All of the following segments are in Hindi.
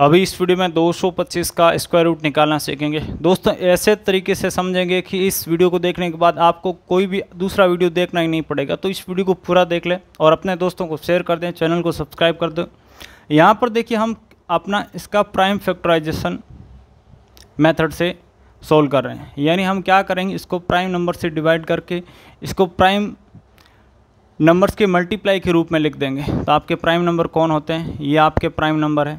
अभी इस वीडियो में 225 का स्क्वायर रूट निकालना सीखेंगे दोस्तों ऐसे तरीके से समझेंगे कि इस वीडियो को देखने के बाद आपको कोई भी दूसरा वीडियो देखना ही नहीं पड़ेगा तो इस वीडियो को पूरा देख लें और अपने दोस्तों को शेयर कर दें चैनल को सब्सक्राइब कर दें यहाँ पर देखिए हम अपना इसका प्राइम फैक्टराइजेशन मेथड से सोल्व कर रहे हैं यानी हम क्या करेंगे इसको प्राइम नंबर से डिवाइड करके इसको प्राइम नंबर्स के मल्टीप्लाई के रूप में लिख देंगे तो आपके प्राइम नंबर कौन होते हैं ये आपके प्राइम नंबर है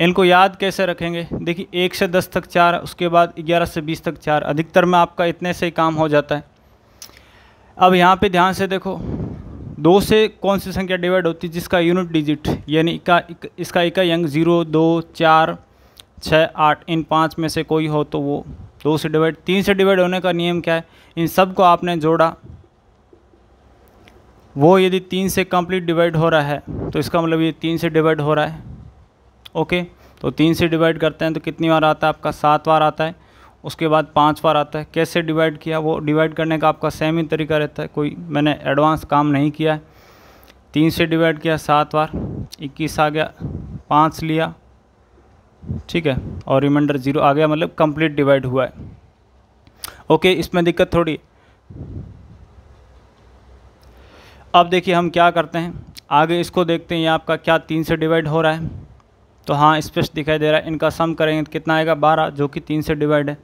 इनको याद कैसे रखेंगे देखिए एक से दस तक चार उसके बाद ग्यारह से बीस तक चार अधिकतर में आपका इतने से ही काम हो जाता है अब यहाँ पे ध्यान से देखो दो से कौन सी संख्या डिवाइड होती है जिसका यूनिट डिजिट यानी इका इक, इसका इकाई अंक ज़ीरो दो चार छः आठ इन पाँच में से कोई हो तो वो दो से डिवाइड तीन से डिवाइड होने का नियम क्या है इन सब को आपने जोड़ा वो यदि तीन से कंप्लीट डिवाइड हो रहा है तो इसका मतलब ये तीन से डिवाइड हो रहा है ओके तो तीन से डिवाइड करते हैं तो कितनी बार आता है आपका सात बार आता है उसके बाद पाँच बार आता है कैसे डिवाइड किया वो डिवाइड करने का आपका सेम ही तरीका रहता है कोई मैंने एडवांस काम नहीं किया है तीन से डिवाइड किया सात बार इक्कीस आ गया पाँच लिया ठीक है और रिमाइंडर जीरो आ गया मतलब कंप्लीट डिवाइड हुआ है ओके इसमें दिक्कत थोड़ी अब देखिए हम क्या करते हैं आगे इसको देखते हैं ये आपका क्या तीन से डिवाइड हो रहा है तो हाँ स्पष्ट दिखाई दे रहा है इनका सम करेंगे तो कितना आएगा बारह जो कि तीन से डिवाइड है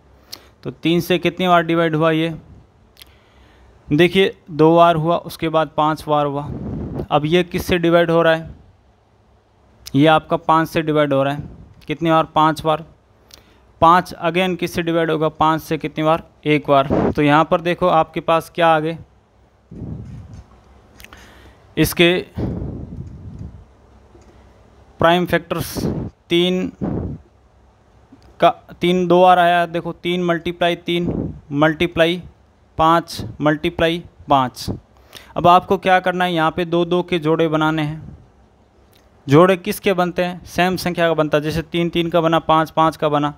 तो तीन से कितनी बार डिवाइड हुआ ये देखिए दो बार हुआ उसके बाद पाँच बार हुआ अब ये किस से डिवाइड हो रहा है ये आपका पाँच से डिवाइड हो रहा है कितनी बार पाँच बार पाँच अगेन किस से डिवाइड होगा पाँच से कितनी बार एक बार तो यहाँ पर देखो आपके पास क्या आगे इसके प्राइम फैक्टर्स तीन का तीन दो बार आया है देखो तीन मल्टीप्लाई तीन मल्टीप्लाई पाँच मल्टीप्लाई पाँच अब आपको क्या करना है यहाँ पे दो दो के जोड़े बनाने हैं जोड़े किसके बनते हैं सेम संख्या का बनता है जैसे तीन तीन का बना पाँच पाँच का बना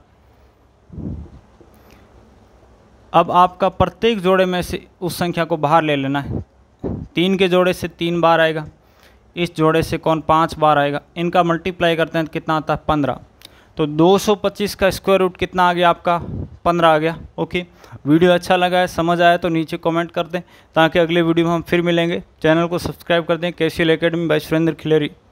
अब आपका प्रत्येक जोड़े में से उस संख्या को बाहर ले लेना है तीन के जोड़े से तीन बार आएगा इस जोड़े से कौन पाँच बार आएगा इनका मल्टीप्लाई करते हैं तो कितना आता है पंद्रह तो 225 का स्क्वायर रूट कितना आ गया आपका पंद्रह आ गया ओके वीडियो अच्छा लगा है समझ आया तो नीचे कमेंट कर दें ताकि अगले वीडियो में हम फिर मिलेंगे चैनल को सब्सक्राइब कर दें कैशियल अकेडमी बाई सुरेंद्र खिलेरी